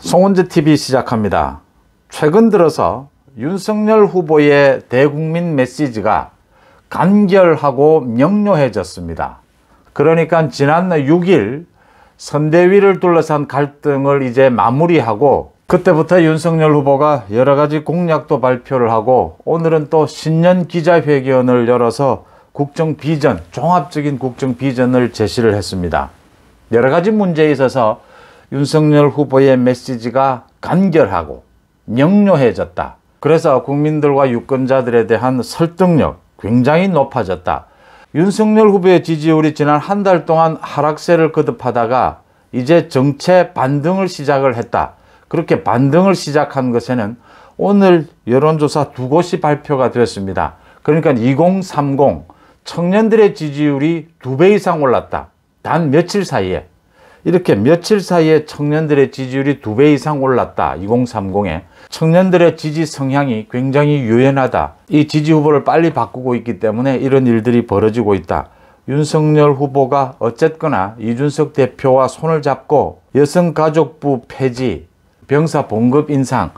송은재 TV 시작합니다. 최근 들어서 윤석열 후보의 대국민 메시지가 간결하고 명료해졌습니다. 그러니까 지난 6일 선대위를 둘러싼 갈등을 이제 마무리하고 그때부터 윤석열 후보가 여러 가지 공약도 발표를 하고 오늘은 또 신년 기자회견을 열어서 국정 비전, 종합적인 국정 비전을 제시를 했습니다. 여러 가지 문제에 있어서 윤석열 후보의 메시지가 간결하고 명료해졌다. 그래서 국민들과 유권자들에 대한 설득력 굉장히 높아졌다. 윤석열 후보의 지지율이 지난 한 달 동안 하락세를 거듭하다가 이제 정체 반등을 시작을 했다. 그렇게 반등을 시작한 것에는 오늘 여론조사 두 곳이 발표가 되었습니다. 그러니까 2030 청년들의 지지율이 두 배 이상 올랐다. 단 며칠 사이에 이렇게 며칠 사이에 청년들의 지지율이 두 배 이상 올랐다. 2030에 청년들의 지지 성향이 굉장히 유연하다. 이 지지 후보를 빨리 바꾸고 있기 때문에 이런 일들이 벌어지고 있다. 윤석열 후보가 어쨌거나 이준석 대표와 손을 잡고 여성가족부 폐지, 병사 봉급 인상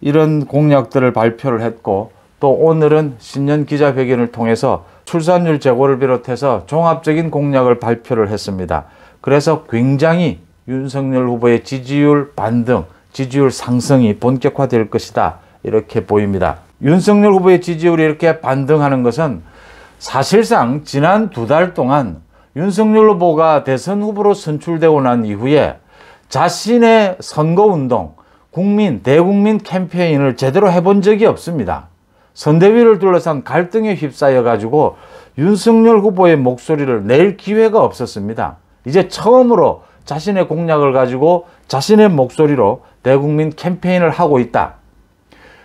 이런 공약들을 발표를 했고 또 오늘은 신년 기자회견을 통해서 출산율 제고를 비롯해서 종합적인 공약을 발표를 했습니다. 그래서 굉장히 윤석열 후보의 지지율 반등, 지지율 상승이 본격화될 것이다. 이렇게 보입니다. 윤석열 후보의 지지율이 이렇게 반등하는 것은 사실상 지난 두 달 동안 윤석열 후보가 대선 후보로 선출되고 난 이후에 자신의 선거운동, 국민, 대국민 캠페인을 제대로 해본 적이 없습니다. 선대위를 둘러싼 갈등에 휩싸여 가지고 윤석열 후보의 목소리를 낼 기회가 없었습니다. 이제 처음으로 자신의 공약을 가지고 자신의 목소리로 대국민 캠페인을 하고 있다.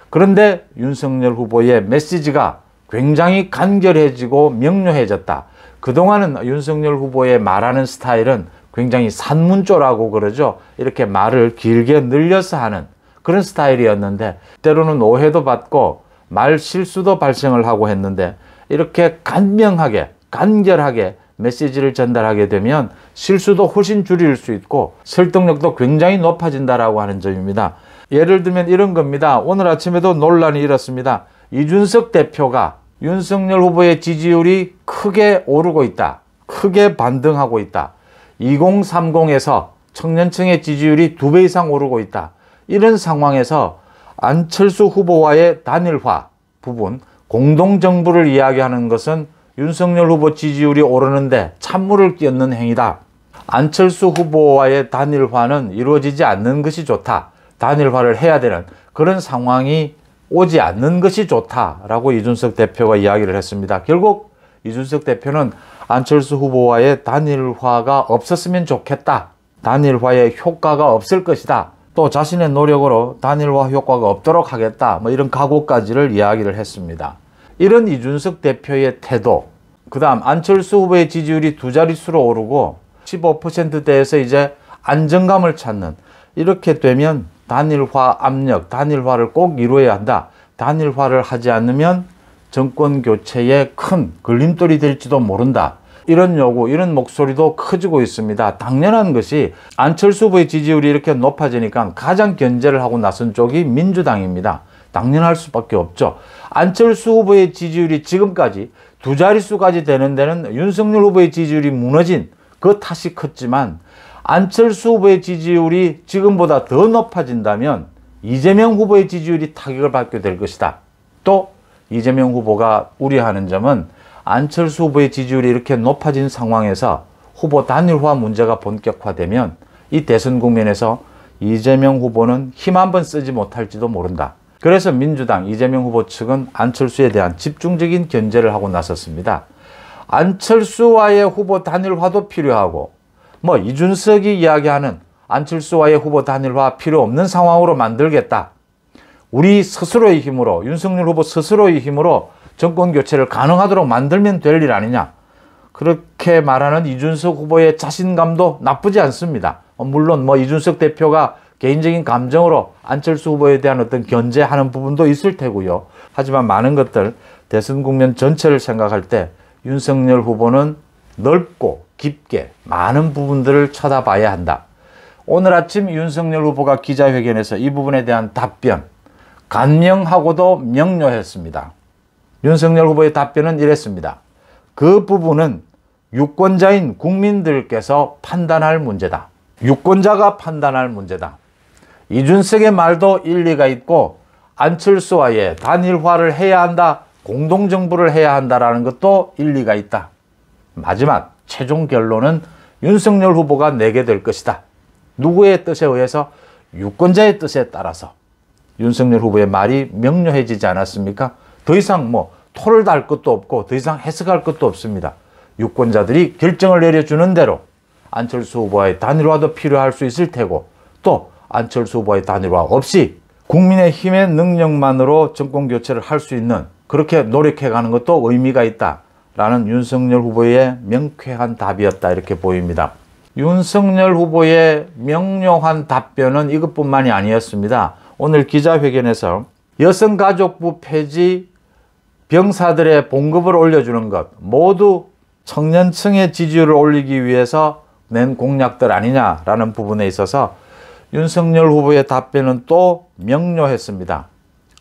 그런데 윤석열 후보의 메시지가 굉장히 간결해지고 명료해졌다. 그동안은 윤석열 후보의 말하는 스타일은 굉장히 산문조라고 그러죠. 이렇게 말을 길게 늘려서 하는 그런 스타일이었는데 때로는 오해도 받고 말 실수도 발생을 하고 했는데 이렇게 간명하게 간결하게 메시지를 전달하게 되면 실수도 훨씬 줄일 수 있고 설득력도 굉장히 높아진다라고 하는 점입니다. 예를 들면 이런 겁니다. 오늘 아침에도 논란이 일었습니다. 이준석 대표가 윤석열 후보의 지지율이 크게 오르고 있다. 크게 반등하고 있다. 2030에서 청년층의 지지율이 두 배 이상 오르고 있다. 이런 상황에서 안철수 후보와의 단일화 부분, 공동정부를 이야기하는 것은 윤석열 후보 지지율이 오르는데 찬물을 끼얹는 행위다. 안철수 후보와의 단일화는 이루어지지 않는 것이 좋다. 단일화를 해야 되는 그런 상황이 오지 않는 것이 좋다라고 이준석 대표가 이야기를 했습니다. 결국 이준석 대표는 안철수 후보와의 단일화가 없었으면 좋겠다. 단일화의 효과가 없을 것이다. 또 자신의 노력으로 단일화 효과가 없도록 하겠다. 뭐 이런 각오까지를 이야기를 했습니다. 이런 이준석 대표의 태도 그 다음 안철수 후보의 지지율이 두 자릿수로 오르고 15%대에서 이제 안정감을 찾는 이렇게 되면 단일화 압력, 단일화를 꼭 이루어야 한다. 단일화를 하지 않으면 정권 교체에 큰 걸림돌이 될지도 모른다. 이런 요구, 이런 목소리도 커지고 있습니다. 당연한 것이 안철수 후보의 지지율이 이렇게 높아지니까 가장 견제를 하고 나선 쪽이 민주당입니다. 당연할 수밖에 없죠. 안철수 후보의 지지율이 지금까지 두 자릿수까지 되는 데는 윤석열 후보의 지지율이 무너진 그 탓이 컸지만 안철수 후보의 지지율이 지금보다 더 높아진다면 이재명 후보의 지지율이 타격을 받게 될 것이다. 또 이재명 후보가 우려하는 점은 안철수 후보의 지지율이 이렇게 높아진 상황에서 후보 단일화 문제가 본격화되면 이 대선 국면에서 이재명 후보는 힘 한 번 쓰지 못할지도 모른다. 그래서 민주당 이재명 후보 측은 안철수에 대한 집중적인 견제를 하고 나섰습니다. 안철수와의 후보 단일화도 필요하고 뭐 이준석이 이야기하는 안철수와의 후보 단일화 필요 없는 상황으로 만들겠다. 우리 스스로의 힘으로 윤석열 후보 스스로의 힘으로 정권 교체를 가능하도록 만들면 될 일 아니냐. 그렇게 말하는 이준석 후보의 자신감도 나쁘지 않습니다. 물론 뭐 이준석 대표가 개인적인 감정으로 안철수 후보에 대한 어떤 견제하는 부분도 있을 테고요. 하지만 많은 것들 대선 국면 전체를 생각할 때 윤석열 후보는 넓고 깊게 많은 부분들을 쳐다봐야 한다. 오늘 아침 윤석열 후보가 기자회견에서 이 부분에 대한 답변 간명하고도 명료했습니다. 윤석열 후보의 답변은 이랬습니다. 그 부분은 유권자인 국민들께서 판단할 문제다. 유권자가 판단할 문제다. 이준석의 말도 일리가 있고 안철수와의 단일화를 해야 한다, 공동정부를 해야 한다라는 것도 일리가 있다. 마지막 최종 결론은 윤석열 후보가 내게 될 것이다. 누구의 뜻에 의해서 유권자의 뜻에 따라서 윤석열 후보의 말이 명료해지지 않았습니까? 더 이상 뭐 토를 달 것도 없고 더 이상 해석할 것도 없습니다. 유권자들이 결정을 내려주는 대로 안철수 후보와의 단일화도 필요할 수 있을 테고 또 안철수 후보의 단일화 없이 국민의힘의 능력만으로 정권교체를 할 수 있는 그렇게 노력해가는 것도 의미가 있다. 라는 윤석열 후보의 명쾌한 답이었다 이렇게 보입니다. 윤석열 후보의 명료한 답변은 이것뿐만이 아니었습니다. 오늘 기자회견에서 여성가족부 폐지, 병사들의 봉급을 올려주는 것 모두 청년층의 지지율을 올리기 위해서 낸 공약들 아니냐라는 부분에 있어서 윤석열 후보의 답변은 또 명료했습니다.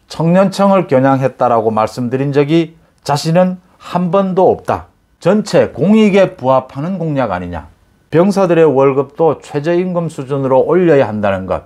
청년청을 겨냥했다라고 말씀드린 적이 자신은 한 번도 없다. 전체 공익에 부합하는 공약 아니냐. 병사들의 월급도 최저임금 수준으로 올려야 한다는 것.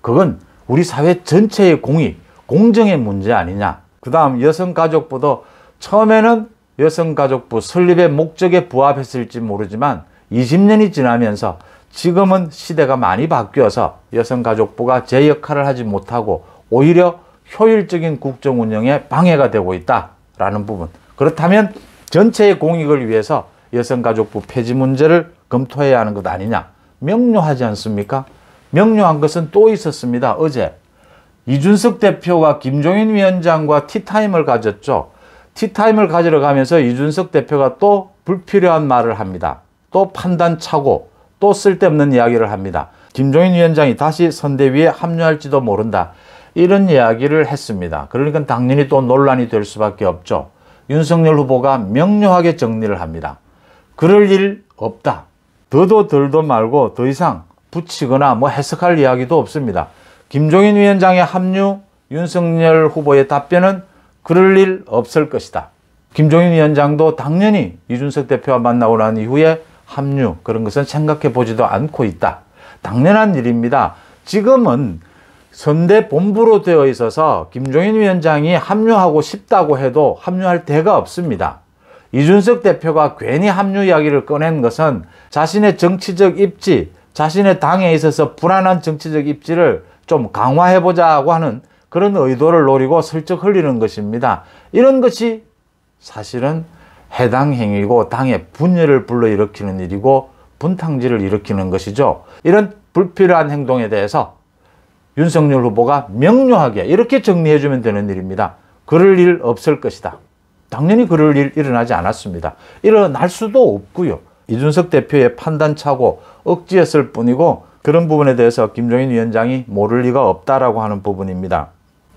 그건 우리 사회 전체의 공익, 공정의 문제 아니냐. 그 다음 여성가족부도 처음에는 여성가족부 설립의 목적에 부합했을지 모르지만 20년이 지나면서 지금은 시대가 많이 바뀌어서 여성가족부가 제 역할을 하지 못하고 오히려 효율적인 국정 운영에 방해가 되고 있다라는 부분. 그렇다면 전체의 공익을 위해서 여성가족부 폐지 문제를 검토해야 하는 것 아니냐. 명료하지 않습니까? 명료한 것은 또 있었습니다. 어제 이준석 대표가 김종인 위원장과 티타임을 가졌죠. 티타임을 가지러 가면서 이준석 대표가 또 불필요한 말을 합니다. 또 판단 차고 또 쓸데없는 이야기를 합니다. 김종인 위원장이 다시 선대위에 합류할지도 모른다. 이런 이야기를 했습니다. 그러니까 당연히 또 논란이 될 수밖에 없죠. 윤석열 후보가 명료하게 정리를 합니다. 그럴 일 없다. 더도 덜도 말고 더 이상 붙이거나 뭐 해석할 이야기도 없습니다. 김종인 위원장의 합류, 윤석열 후보의 답변은 그럴 일 없을 것이다. 김종인 위원장도 당연히 이준석 대표와 만나고 난 이후에 합류 그런 것은 생각해 보지도 않고 있다. 당연한 일입니다. 지금은 선대 본부로 되어 있어서 김종인 위원장이 합류하고 싶다고 해도 합류할 대가 없습니다. 이준석 대표가 괜히 합류 이야기를 꺼낸 것은 자신의 정치적 입지, 자신의 당에 있어서 불안한 정치적 입지를 좀 강화해보자고 하는 그런 의도를 노리고 슬쩍 흘리는 것입니다. 이런 것이 사실은 해당 행위고 당의 분열을 불러일으키는 일이고 분탕질을 일으키는 것이죠. 이런 불필요한 행동에 대해서 윤석열 후보가 명료하게 이렇게 정리해주면 되는 일입니다. 그럴 일 없을 것이다. 당연히 그럴 일 일어나지 않았습니다. 일어날 수도 없고요. 이준석 대표의 판단차고 억지였을 뿐이고 그런 부분에 대해서 김종인 위원장이 모를 리가 없다라고 하는 부분입니다.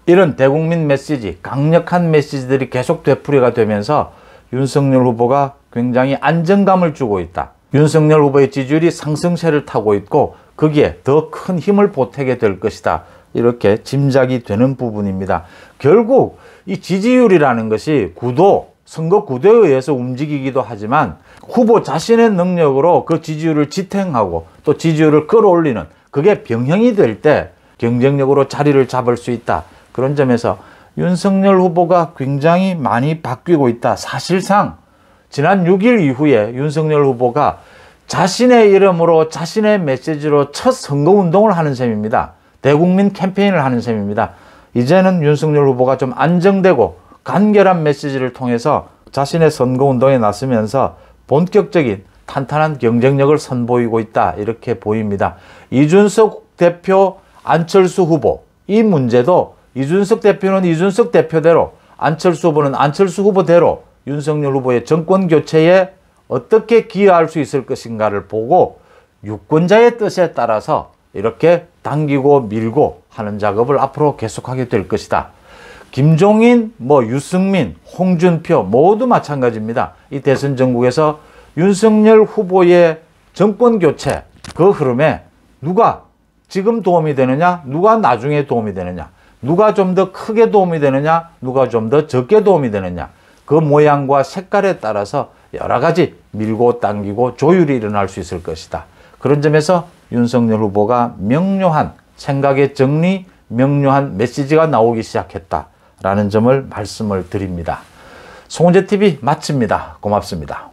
이런 대국민 메시지, 강력한 메시지들이 계속 되풀이가 되면서 윤석열 후보가 굉장히 안정감을 주고 있다. 윤석열 후보의 지지율이 상승세를 타고 있고 거기에 더 큰 힘을 보태게 될 것이다. 이렇게 짐작이 되는 부분입니다. 결국 이 지지율이라는 것이 구도, 선거 구도에 의해서 움직이기도 하지만 후보 자신의 능력으로 그 지지율을 지탱하고 또 지지율을 끌어올리는 그게 병행이 될 때 경쟁력으로 자리를 잡을 수 있다. 그런 점에서 윤석열 후보가 굉장히 많이 바뀌고 있다. 사실상 지난 6일 이후에 윤석열 후보가 자신의 이름으로 자신의 메시지로 첫 선거운동을 하는 셈입니다. 대국민 캠페인을 하는 셈입니다. 이제는 윤석열 후보가 좀 안정되고 간결한 메시지를 통해서 자신의 선거운동에 나서면서 본격적인 탄탄한 경쟁력을 선보이고 있다 이렇게 보입니다. 이준석 대표 안철수 후보 이 문제도 이준석 대표는 이준석 대표대로 안철수 후보는 안철수 후보대로 윤석열 후보의 정권 교체에 어떻게 기여할 수 있을 것인가를 보고 유권자의 뜻에 따라서 이렇게 당기고 밀고 하는 작업을 앞으로 계속하게 될 것이다. 김종인, 뭐 유승민, 홍준표 모두 마찬가지입니다. 이 대선 전국에서 윤석열 후보의 정권 교체 그 흐름에 누가 지금 도움이 되느냐 누가 나중에 도움이 되느냐 누가 좀 더 크게 도움이 되느냐 누가 좀 더 적게 도움이 되느냐 그 모양과 색깔에 따라서 여러 가지 밀고 당기고 조율이 일어날 수 있을 것이다. 그런 점에서 윤석열 후보가 명료한 생각의 정리, 명료한 메시지가 나오기 시작했다라는 점을 말씀을 드립니다. 송재TV 마칩니다. 고맙습니다.